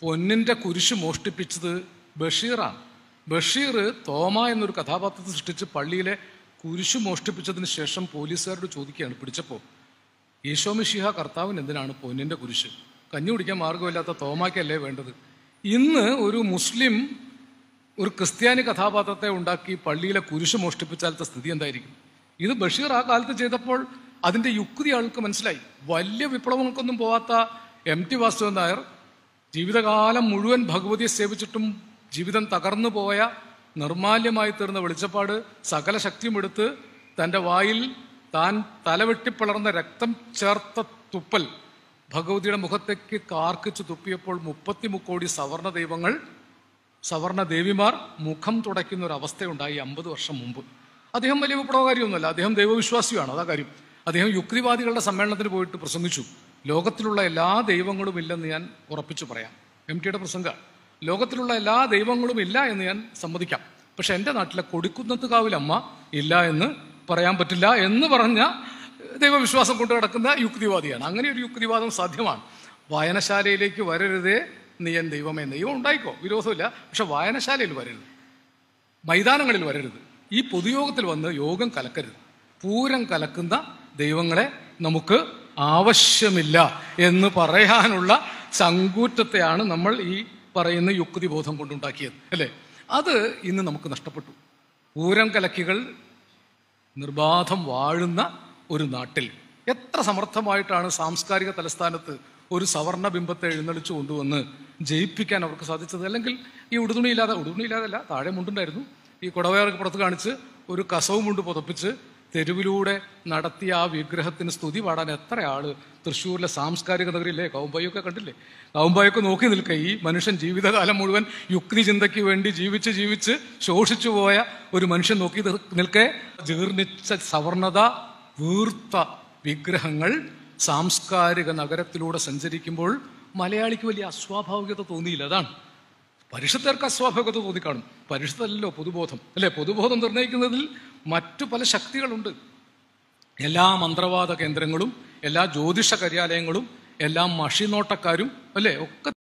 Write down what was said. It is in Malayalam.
പൊന്നിൻ്റെ കുരിശ് മോഷ്ടിപ്പിച്ചത് ബഷീറാണ് ബഷീർ തോമ എന്നൊരു കഥാപാത്രത്തെ സൃഷ്ടിച്ച് പള്ളിയിലെ കുരിശ് മോഷ്ടിപ്പിച്ചതിന് ശേഷം പോലീസുകാരോട് ചോദിക്കുകയാണ് പിടിച്ചപ്പോൾ യേശോമിഷിഹ കർത്താവിന് എന്തിനാണ് പൊന്നിൻ്റെ കുരിശ് കഞ്ഞു കുടിക്കാൻ മാർഗമില്ലാത്ത തോമാക്കല്ലേ വേണ്ടത് ഇന്ന് ഒരു മുസ്ലിം ഒരു ക്രിസ്ത്യാനി കഥാപാത്രത്തെ ഉണ്ടാക്കി പള്ളിയിലെ കുരിശ് മോഷ്ടിപ്പിച്ചാലത്തെ സ്ഥിതി എന്തായിരിക്കും ഇത് ബഷീർ ആ കാലത്ത് ചെയ്തപ്പോൾ അതിൻ്റെ യുക്തി ആൾക്ക് മനസ്സിലായി വലിയ വിപ്ലവങ്ങൾക്കൊന്നും പോവാത്ത എം ടി വാസുദേവൻ നായർ ജീവിതകാലം മുഴുവൻ ഭഗവതിയെ സേവിച്ചിട്ടും ജീവിതം തകർന്നു പോയ നിർമാല്യമായി തീർന്ന വെളിച്ചപ്പാട് സകല എടുത്ത് തൻ്റെ വായിൽ താൻ തലവെട്ടിപ്പിളർന്ന രക്തം ചേർത്ത തുപ്പൽ ഭഗവതിയുടെ മുഖത്തേക്ക് കാർക്കിച്ചു തുപ്പിയപ്പോൾ മുപ്പത്തി മുക്കോടി സവർണ ദൈവങ്ങൾ സവർണ ദേവിമാർ മുഖം തുടയ്ക്കുന്ന ഒരു അവസ്ഥയുണ്ടായി അമ്പത് വർഷം മുമ്പ് അദ്ദേഹം വലിയ വിപ്ലവകാരിയൊന്നുമല്ല അദ്ദേഹം ദൈവവിശ്വാസിയാണ് അതാ കാര്യം അദ്ദേഹം യുക്തിവാദികളുടെ സമ്മേളനത്തിന് പോയിട്ട് പ്രസംഗിച്ചു ലോകത്തിലുള്ള എല്ലാ ദൈവങ്ങളും ഇല്ലെന്ന് ഞാൻ ഉറപ്പിച്ചു പറയാം എം ടിയുടെ പ്രസംഗ ലോകത്തിലുള്ള എല്ലാ ദൈവങ്ങളും ഇല്ല എന്ന് ഞാൻ സമ്മതിക്കാം പക്ഷെ എൻ്റെ നാട്ടിലെ കൊടിക്കുന്നത്തുകാവിലമ്മ ഇല്ല എന്ന് പറയാൻ പറ്റില്ല എന്ന് പറഞ്ഞ ദൈവവിശ്വാസം കൊണ്ട് കിടക്കുന്ന യുക്തിവാദിയാണ് അങ്ങനെ ഒരു യുക്തിവാദം സാധ്യമാണ് വായനശാലയിലേക്ക് വരരുതേ നീ എൻ ദൈവമേ ദൈവം ഉണ്ടായിക്കോ വിരോധമില്ല പക്ഷെ വായനശാലയിൽ വരരുത് മൈതാനങ്ങളിൽ വരരുത് ഈ പൊതുയോഗത്തിൽ വന്ന് യോഗം കലക്കരുത് പൂരം കലക്കുന്ന ദൈവങ്ങളെ നമുക്ക് ആവശ്യമില്ല എന്ന് പറയാനുള്ള ചങ്കൂറ്റത്തെയാണ് നമ്മൾ ഈ പറയുന്ന യുക്തിബോധം കൊണ്ടുണ്ടാക്കിയത് അല്ലേ അത് ഇന്ന് നമുക്ക് നഷ്ടപ്പെട്ടു പൂരം കലക്കികൾ നിർബാധം വാഴുന്ന ഒരു നാട്ടിൽ എത്ര സമർത്ഥമായിട്ടാണ് സാംസ്കാരിക തലസ്ഥാനത്ത് ഒരു സവർണ ബിംബത്തെ എഴുന്നള്ളിച്ചു കൊണ്ടുവന്ന് ജയിപ്പിക്കാൻ അവർക്ക് സാധിച്ചത് അല്ലെങ്കിൽ ഈ ഉടുതുണിയില്ലാതെ ഉടുതുണിയില്ലാതല്ല താഴെ മുണ്ടുണ്ടായിരുന്നു ഈ കുടവയറൊക്കെ പുറത്ത് കാണിച്ച് ഒരു കസവും മുണ്ട് പുതപ്പിച്ച് തെരുവിലൂടെ നടത്തിയ ആ വിഗ്രഹത്തിന് സ്തുതി പാടാൻ എത്ര ആള് തൃശ്ശൂരിലെ സാംസ്കാരിക നഗരിയില്ലേ കൗമ്പായൊക്കെ കണ്ടില്ലേ കൗമ്പായൊക്കെ നോക്കി നിൽക്കുക ഈ മനുഷ്യൻ ജീവിതകാലം മുഴുവൻ യുക്തി ചിന്തയ്ക്ക് വേണ്ടി ജീവിച്ച് ജീവിച്ച് ശോഷിച്ചു പോയ ഒരു മനുഷ്യൻ നോക്കി നിൽക്കേ ജീർണിച്ച സവർണത വീർത്ത വിഗ്രഹങ്ങൾ സാംസ്കാരിക നഗരത്തിലൂടെ സഞ്ചരിക്കുമ്പോൾ മലയാളിക്ക് വലിയ അസ്വാഭാവികത തോന്നിയില്ല അതാണ് പരിഷത്തേർക്ക് അസ്വാഭാവികത തോന്നിക്കാണും പരിഷത്തല്ലോ പൊതുബോധം അല്ലേ പൊതുബോധം നിർണ്ണയിക്കുന്നതിൽ മറ്റു പല ശക്തികളുണ്ട് എല്ലാ മന്ത്രവാദ കേന്ദ്രങ്ങളും എല്ലാ ജ്യോതിഷ കാര്യാലയങ്ങളും എല്ലാ മഷിനോട്ടക്കാരും അല്ലേ ഒക്കെ